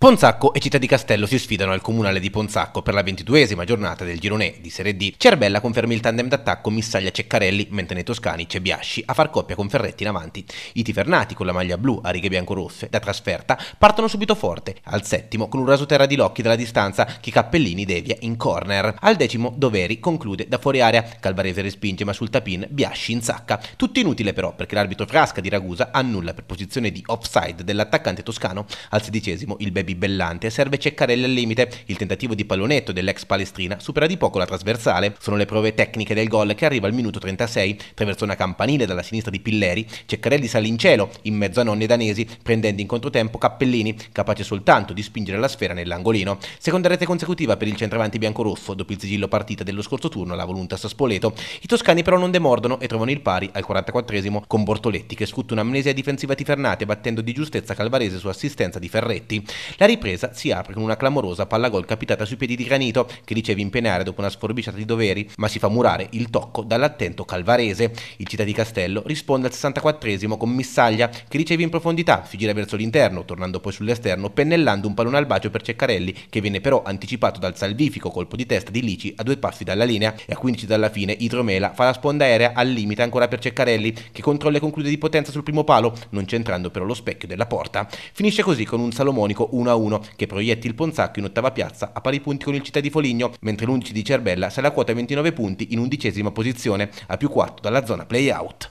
Ponzacco e Città di Castello si sfidano al comunale di Ponzacco per la ventiduesima giornata del girone di Serie D. Cerbella conferma il tandem d'attacco Missaglia-Ceccarelli, mentre nei toscani c'è Biasci a far coppia con Ferretti in avanti. I tifernati con la maglia blu a righe biancorosse da trasferta partono subito forte, al settimo con un rasoterra di Locchi dalla distanza che Cappellini devia in corner. Al decimo Doveri conclude da fuori area, Calvarese respinge ma sul tapin Biasci in sacca. Tutto inutile però perché l'arbitro Frasca di Ragusa annulla per posizione di offside dell'attaccante toscano. Al sedicesimo il baby ribellante serve Ceccarelli al limite. Il tentativo di pallonetto dell'ex palestrina supera di poco la trasversale. Sono le prove tecniche del gol che arriva al minuto 36. una campanile dalla sinistra di Pilleri. Ceccarelli sale in cielo, in mezzo a nonne danesi, prendendo in controtempo Cappellini, capace soltanto di spingere la sfera nell'angolino. Seconda rete consecutiva per il centravanti biancorosso, dopo il sigillo partita dello scorso turno alla Voluntas Spoleto. I toscani però non demordono e trovano il pari al 44esimo con Bortoletti che scutta un'amnesia difensiva tifernate battendo di giustezza Calvarese su assistenza di Ferretti. La ripresa si apre con una clamorosa palla gol capitata sui piedi di Granito, che riceve in penale dopo una sforbiciata di doveri, ma si fa murare il tocco dall'attento Calvarese. Il città di Castello risponde al 64esimo con Missaglia, che riceve in profondità, si gira verso l'interno, tornando poi sull'esterno, pennellando un pallone al bacio per Ceccarelli, che viene però anticipato dal salvifico colpo di testa di Lici a due passi dalla linea e a 15 dalla fine Idromela fa la sponda aerea al limite ancora per Ceccarelli, che controlla e conclude di potenza sul primo palo, non centrando però lo specchio della porta. Finisce così con un salomonico 1 1-1 che proietti il Ponzacco in ottava piazza a pari punti con il Città di Foligno, mentre l'11 di Cerbella sale a quota 29 punti in undicesima posizione, a più 4 dalla zona play-out.